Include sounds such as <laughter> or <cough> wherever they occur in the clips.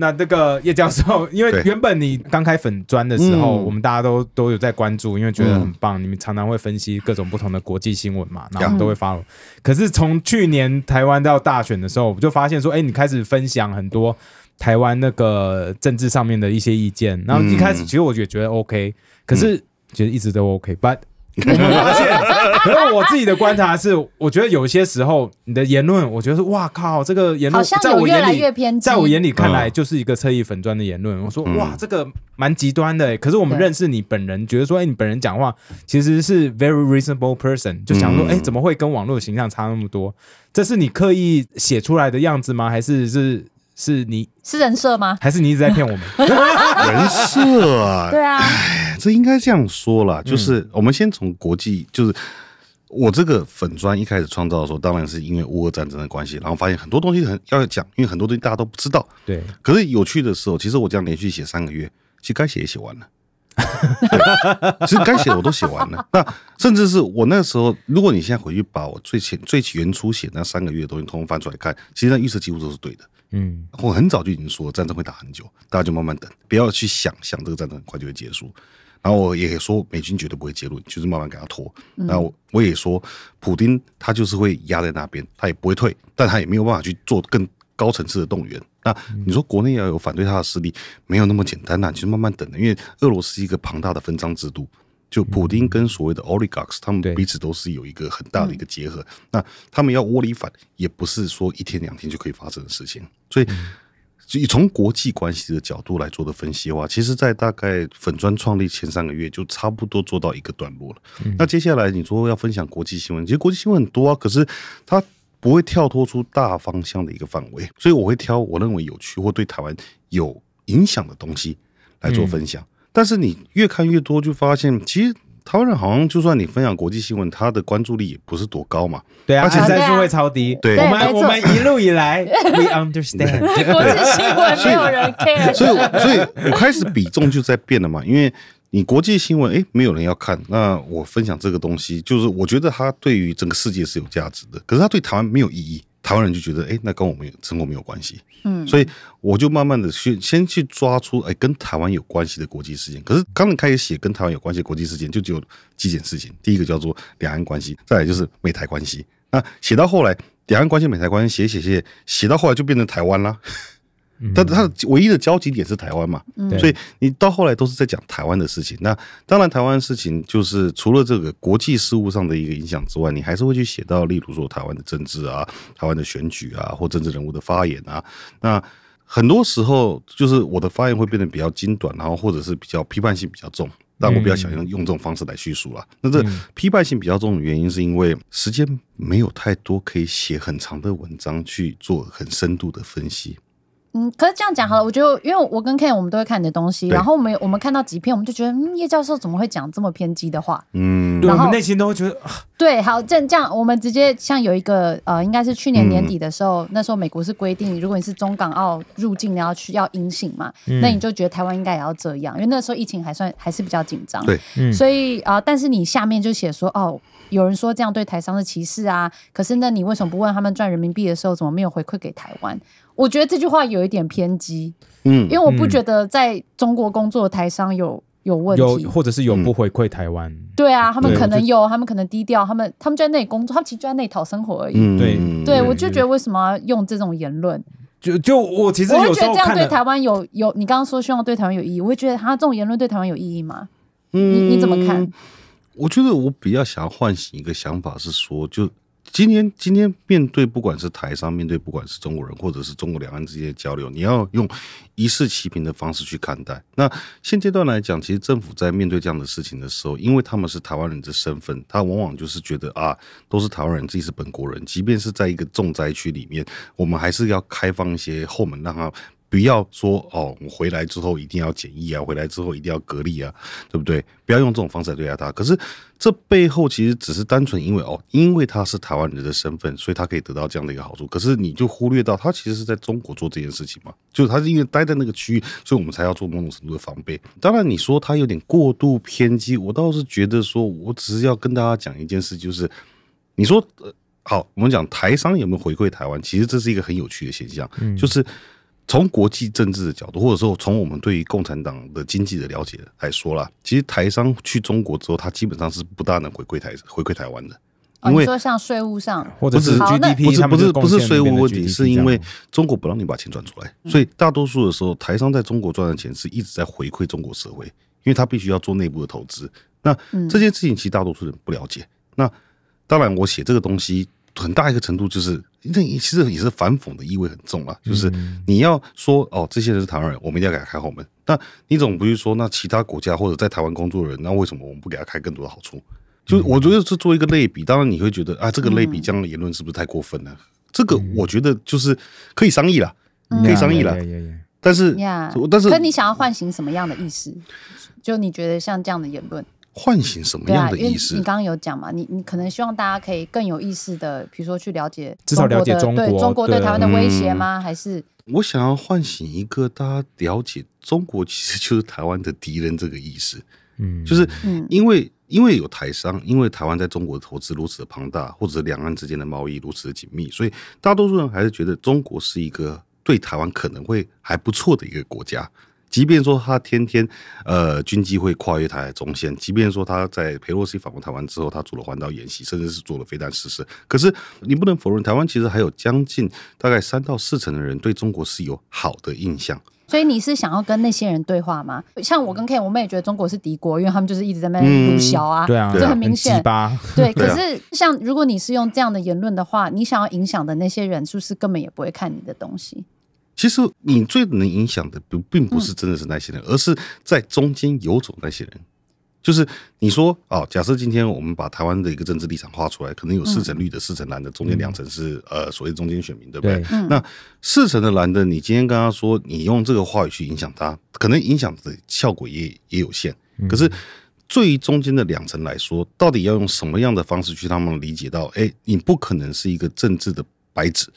那这个叶教授，<laughs> 因为原本你刚开粉钻的时候，我们大家都都有在关注，因为觉得很棒。你们常常会分析各种不同的国际新闻嘛，然后都会发。可是从去年台湾到大选的时候，我们就发现说，哎，你开始分享很多台湾那个政治上面的一些意见。然后一开始其实我也觉得 OK，可是觉得一直都 OK，but。而且，然后我自己的观察是，我觉得有些时候你的言论，我觉得哇靠，这个言论在我眼里，在我眼里看来就是一个侧翼粉砖的言论。我说哇，这个蛮极端的，可是我们认识你本人，觉得说，哎，你本人讲话其实是 very reasonable person，就想说，哎，怎么会跟网络形象差那么多？这是你刻意写出来的样子吗？还是是？是你是人设吗？还是你一直在骗我们？<laughs> 人设啊，对啊，这应该这样说了。就是我们先从国际，就是我这个粉砖一开始创造的时候，当然是因为乌俄战争的关系。然后发现很多东西很要讲，因为很多东西大家都不知道。对，可是有趣的是，候，其实我这样连续写三个月，其实该写也写完了。其实该写的我都写完了。<laughs> 那甚至是我那时候，如果你现在回去把我最前最原初写那三个月的东西统统翻出来看，其实那预测几乎都是对的。嗯，我很早就已经说战争会打很久，大家就慢慢等，不要去想想这个战争很快就会结束。然后我也说美军绝对不会介入，就是慢慢给他拖。然后我也说普丁他就是会压在那边，他也不会退，但他也没有办法去做更高层次的动员。那你说国内要有反对他的势力，没有那么简单呐。其实慢慢等，的。因为俄罗斯一个庞大的分赃制度，就普丁跟所谓的 oligarchs 他们彼此都是有一个很大的一个结合。那他们要窝里反，也不是说一天两天就可以发生的事情。所以，所以从国际关系的角度来做的分析的话，其实，在大概粉砖创立前三个月，就差不多做到一个段落了。那接下来你说要分享国际新闻，其实国际新闻很多啊，可是它不会跳脱出大方向的一个范围，所以我会挑我认为有趣或对台湾有影响的东西来做分享。但是你越看越多，就发现其实。台湾人好像就算你分享国际新闻，他的关注力也不是多高嘛。对啊，而且赞数会超低。对，我们我们一路以来，We <laughs> understand 国际新闻没有人 care，所以所以我开始比重就在变了嘛。因为你国际新闻哎，没有人要看。那我分享这个东西，就是我觉得它对于整个世界是有价值的，可是它对台湾没有意义。台湾人就觉得，哎，那跟我们生活没有关系，嗯，所以我就慢慢的去，先去抓出，哎，跟台湾有关系的国际事件。可是，刚一开始写跟台湾有关系国际事件，就只有几件事情，第一个叫做两岸关系，再来就是美台关系。那写到后来，两岸关系、美台关系，写写写写，写到后来就变成台湾了。但它的唯一的交集点是台湾嘛，所以你到后来都是在讲台湾的事情。那当然，台湾的事情就是除了这个国际事务上的一个影响之外，你还是会去写到，例如说台湾的政治啊、台湾的选举啊，或政治人物的发言啊。那很多时候，就是我的发言会变得比较精短，然后或者是比较批判性比较重。但我比较想用用这种方式来叙述了。那这批判性比较重的原因，是因为时间没有太多可以写很长的文章去做很深度的分析。嗯，可是这样讲好了，我觉得，因为我跟 Ken，我们都会看你的东西，然后我们我们看到几篇，我们就觉得，嗯，叶教授怎么会讲这么偏激的话？嗯，然后内心都会觉得，<sighs> 对，好，这这样，我们直接像有一个呃，应该是去年年底的时候，那时候美国是规定，如果你是中港澳入境，你要去要阴性嘛，那你就觉得台湾应该也要这样，因为那时候疫情还算还是比较紧张，对，所以啊，但是你下面就写说，哦，有人说这样对台商是歧视啊，可是那你为什么不问他们赚人民币的时候怎么没有回馈给台湾？我觉得这句话有一点偏激，嗯，因为我不觉得在中国工作台商有有问题，或者是有不回馈台湾。对啊，他们可能有，他们可能低调，他们他们就在那里工作，他们其实就在那里讨生活而已。对，对，我就觉得为什么用这种言论？就就我其实我会觉得这样对台湾有有，你刚刚说希望对台湾有意义，我会觉得他这种言论对台湾有意义吗？你你怎么看？我觉得我比较想要唤醒一个想法是说，就。今天，今天面对不管是台商，面对不管是中国人，或者是中国两岸之间的交流，你要用一视齐平的方式去看待。那现阶段来讲，其实政府在面对这样的事情的时候，因为他们是台湾人的身份，他往往就是觉得啊，都是台湾人，自己是本国人，即便是在一个重灾区里面，我们还是要开放一些后门，让他。不要说哦，我回来之后一定要检疫啊，回来之后一定要隔离啊，对不对？不要用这种方式来对待他。可是这背后其实只是单纯因为哦，因为他是台湾人的身份，所以他可以得到这样的一个好处。可是你就忽略到他其实是在中国做这件事情嘛？就是他是因为待在那个区，域，所以我们才要做某种程度的防备。当然你说他有点过度偏激，我倒是觉得说，我只是要跟大家讲一件事，就是你说，好，我们讲台商有没有回馈台湾？其实这是一个很有趣的现象，就是。从国际政治的角度，或者说从我们对于共产党的经济的了解来说啦，其实台商去中国之后，他基本上是不大能回归台回归台湾的，因为说像税务上，或者是 GDP 不是不是不是税务问题，是因为中国不让你把钱转出来，所以大多数的时候，台商在中国赚的钱是一直在回馈中国社会，因为他必须要做内部的投资。那这件事情其实大多数人不了解。那当然，我写这个东西。很大一个程度就是，那其实也是反讽的意味很重啊。就是你要说哦，这些人是台湾人，我们一定要给他开后门。那你总不是说，那其他国家或者在台湾工作的人，那为什么我们不给他开更多的好处？就我觉得是做一个类比。当然你会觉得啊，这个类比这样的言论是不是太过分呢？这个我觉得就是可以商议了，可以商议了。但是，但是，可你想要唤醒什么样的意思？就你觉得像这样的言论？唤醒什么样的意识？你刚刚有讲嘛？你你可能希望大家可以更有意识的，比如说去了解至少了解中国对中国对台湾的威胁吗？还是我想要唤醒一个大家了解中国其实就是台湾的敌人这个意思。嗯，就是因为因为有台商，因为台湾在中国投资如此的庞大，或者两岸之间的贸易如此的紧密，所以大多数人还是觉得中国是一个对台湾可能会还不错的一个国家。即便说他天天呃军机会跨越台中线，即便说他在佩洛西访问台湾之后，他做了环岛演习，甚至是做了飞弹试射，可是你不能否认，台湾其实还有将近大概三到四成的人对中国是有好的印象。所以你是想要跟那些人对话吗？像我跟 K，我们也觉得中国是敌国，因为他们就是一直在那边露笑啊，对啊，这很明显。对，<laughs> 可是像如果你是用这样的言论的话，你想要影响的那些人，是不是根本也不会看你的东西。其实你最能影响的，并并不是真的是那些人，而是在中间游走那些人。就是你说啊，假设今天我们把台湾的一个政治立场画出来，可能有四成绿的、四成蓝的，中间两层是呃所谓中间选民，对不对？那四成的蓝的，你今天跟他说你用这个话语去影响他，可能影响的效果也也有限。可是，最中间的两层来说，到底要用什么样的方式去他们理解到？哎，你不可能是一个政治的白纸。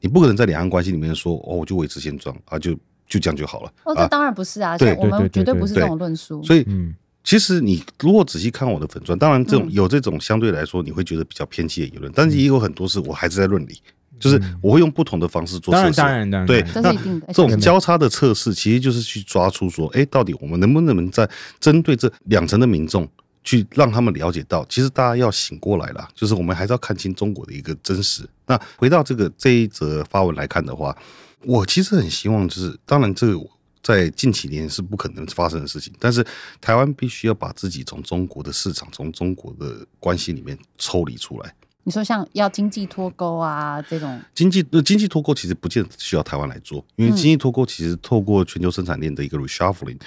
你不可能在两岸关系里面说哦，我就维持现状啊，就就这样就好了。哦，这当然不是啊，我们绝对不是这种论述。所以，嗯，其实你如果仔细看我的粉砖，当然这种有这种相对来说你会觉得比较偏激的言论，但是也有很多是我还是在论理，就是我会用不同的方式做测试。当然，当然，当然，对，那这种交叉的测试其实就是去抓出说，哎，到底我们能不能在针对这两层的民众。去让他们了解到，其实大家要醒过来了，就是我们还是要看清中国的一个真实。那回到这个这一则发文来看的话，我其实很希望，就是当然这个在近几年是不可能发生的事情，但是台湾必须要把自己从中国的市场、从中国的关系里面抽离出来。你说像要经济脱钩啊这种经济经济脱钩，其实不见得需要台湾来做，因为经济脱钩其实透过全球生产链的一个 reshuffling，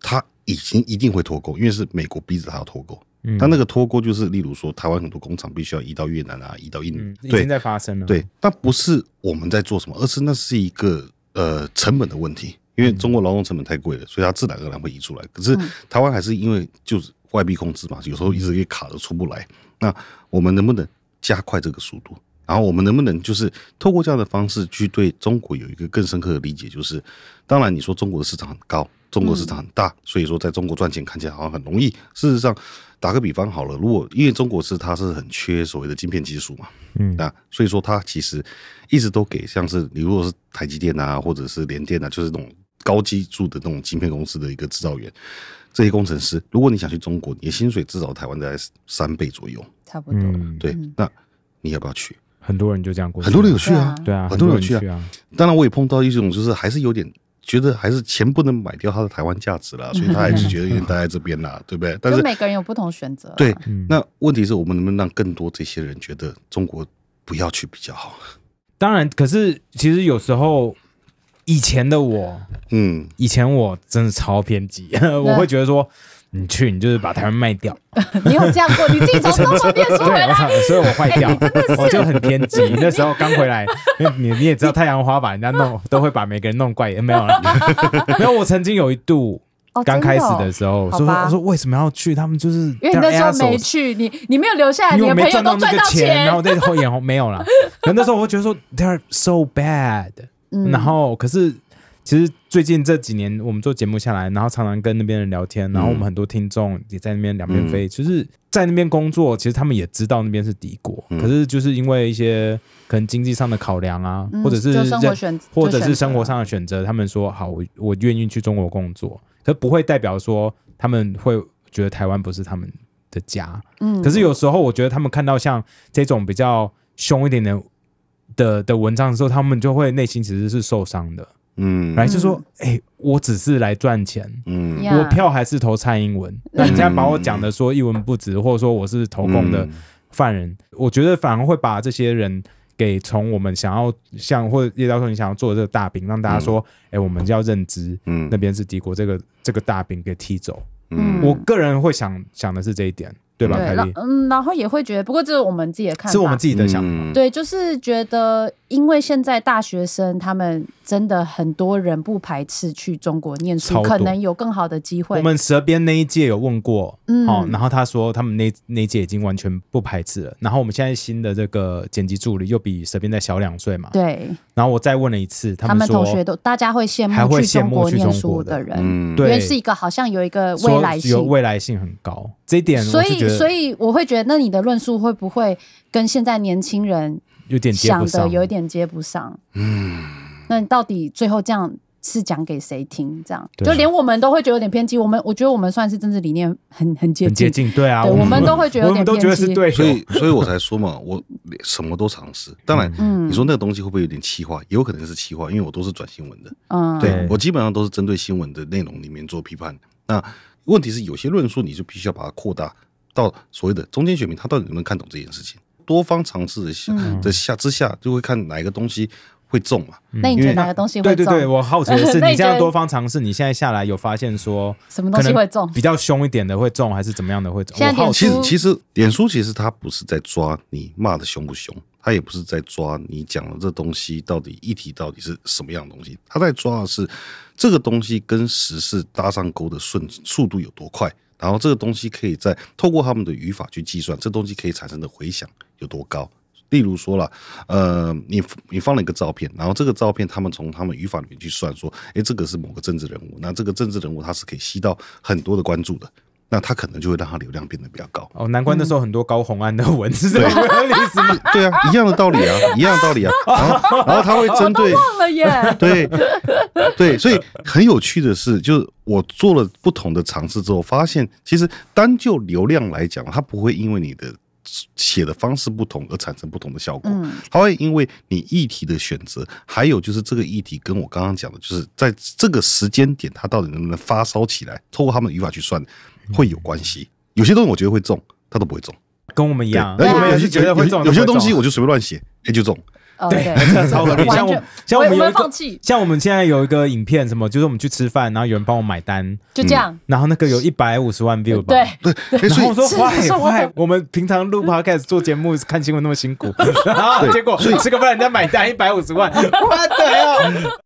它。已经一定会脱钩，因为是美国逼着它脱钩。它那个脱钩就是，例如说台湾很多工厂必须要移到越南啊，移到印尼，已经在发生了。对，但不是我们在做什么，而是那是一个呃成本的问题，因为中国劳动成本太贵了，所以它自然而然会移出来。可是台湾还是因为就是外币控制嘛，有时候一直给卡的出不来。那我们能不能加快这个速度？然后我们能不能就是透过这样的方式去对中国有一个更深刻的理解？就是当然你说中国的市场很高。中国市场很大，所以说在中国赚钱看起来好像很容易。事实上，打个比方好了，如果因为中国是它是很缺所谓的晶片技术嘛，嗯，那所以说它其实一直都给像是你如果是台积电啊，或者是联电啊，就是那种高技术的那种晶片公司的一个制造员，这些工程师，如果你想去中国，你的薪水至少台湾在三倍左右，差不多。对，那你要不要去？很多人就这样，很多人有去啊，对啊，很多人有去啊。当然，我也碰到一种就是还是有点。觉得还是钱不能买掉他的台湾价值了，所以他还是觉得意待在这边啦，<laughs> 对不对？但是每个人有不同选择。对，那问题是我们能不能让更多这些人觉得中国不要去比较好？当然，可是其实有时候以前的我，嗯，以前我真的超偏激，<laughs> 我会觉得说。你去，你就是把台湾卖掉。<laughs> 你有这样过？你自己从东区变我操，所以我坏掉。<laughs> 我就很偏激。<laughs> 那时候刚回来，你你也知道太阳花把人家弄，都会把每个人弄怪。没有了，没有。我曾经有一度刚开始的时候，说说我说为什么要去？他们就是因为那时候没去，你你没有留下来，你为没赚到那个钱，然后那时候红没有了。那时候我觉得说，they're so bad。然后可是。其实最近这几年，我们做节目下来，然后常常跟那边人聊天，然后我们很多听众也在那边两边飞，就是在那边工作。其实他们也知道那边是敌国，可是就是因为一些可能经济上的考量啊，或者是生活选，或者是生活上的选择，他们说好，我我愿意去中国工作，可不会代表说他们会觉得台湾不是他们的家。嗯，可是有时候我觉得他们看到像这种比较凶一点的的的文章的时候，他们就会内心其实是受伤的。嗯，来就说，哎，我只是来赚钱，嗯，我票还是投蔡英文，人家把我讲的说一文不值，或者说我是投共的犯人，我觉得反而会把这些人给从我们想要像或者叶教授你想要做的这个大饼，让大家说，哎，我们要认知，嗯，那边是敌国，这个这个大饼给踢走，嗯，我个人会想想的是这一点，对吧，凯丽？嗯，然后也会觉得，不过这是我们自己的看法，是我们自己的想法，对，就是觉得。因为现在大学生他们真的很多人不排斥去中国念书，可能有更好的机会。我们蛇边那一届有问过，嗯，好，然后他说他们那那届已经完全不排斥了。然后我们现在新的这个剪辑助理又比蛇边再小两岁嘛，对。然后我再问了一次，他们同学都大家会羡慕，还会羡慕去中国念书的人，原是一个好像有一个未来性，有未来性很高这一点。所以所以我会觉得，那你的论述会不会跟现在年轻人？有点想的有一点接不上，嗯，那你到底最后这样是讲给谁听？这样就连我们都会觉得有点偏激。我们我觉得我们算是政治理念很很接近，对啊，我们都会觉得有点偏激，我们都觉得是对，所以所以我才说嘛，我什么都尝试。当然，你说那个东西会不会有点气化？有可能是气化，因为我都是转新闻的，嗯，对我基本上都是针对新闻的内容里面做批判。那问题是有些论述，你就必须要把它扩大到所谓的中间选民，他到底能不能看懂这件事情？多方尝试的下下之下，就会看哪个东西会中嘛？那你觉得哪个东西会中？对对对，我好奇的是，<laughs> 你这样多方尝试，你现在下来有发现说什么东西会中？比较凶一点的会中，还是怎么样的会中？现在其实其实点书其实它不是在抓你骂的凶不凶，它也不是在抓你讲的这东西到底议题到底是什么样的东西，它在抓的是这个东西跟时事搭上钩的顺速度有多快。然后这个东西可以在透过他们的语法去计算，这东西可以产生的回响有多高。例如说了，呃，你你放了一个照片，然后这个照片他们从他们语法里面去算，说，诶，这个是某个政治人物，那这个政治人物他是可以吸到很多的关注的。那他可能就会让他流量变得比较高哦，难怪那时候很多高红安的文字。对，对啊，一样的道理啊，<laughs> 一样的道理啊，然后他会针对 <laughs> 对对，所以很有趣的是，就是我做了不同的尝试之后，发现其实单就流量来讲，它不会因为你的写的方式不同而产生不同的效果，嗯，它会因为你议题的选择，还有就是这个议题跟我刚刚讲的，就是在这个时间点，它到底能不能发烧起来，透过他们的语法去算。会有关系，有些东西我觉得会中，他都不会中，跟我们一样。然有些觉得会中，有些东西我就随便乱写，哎就中。对，像我，<laughs> 像我，像我们有，像我们现在有一个影片，什么就是我们去吃饭，然后有人帮我买单，就这样。然后那个有一百五十万 view 吧。对，所以我说坏坏，我们平常录 podcast 做节目、看新闻那么辛苦，然后结果吃个饭人家买单一百五十万，我的。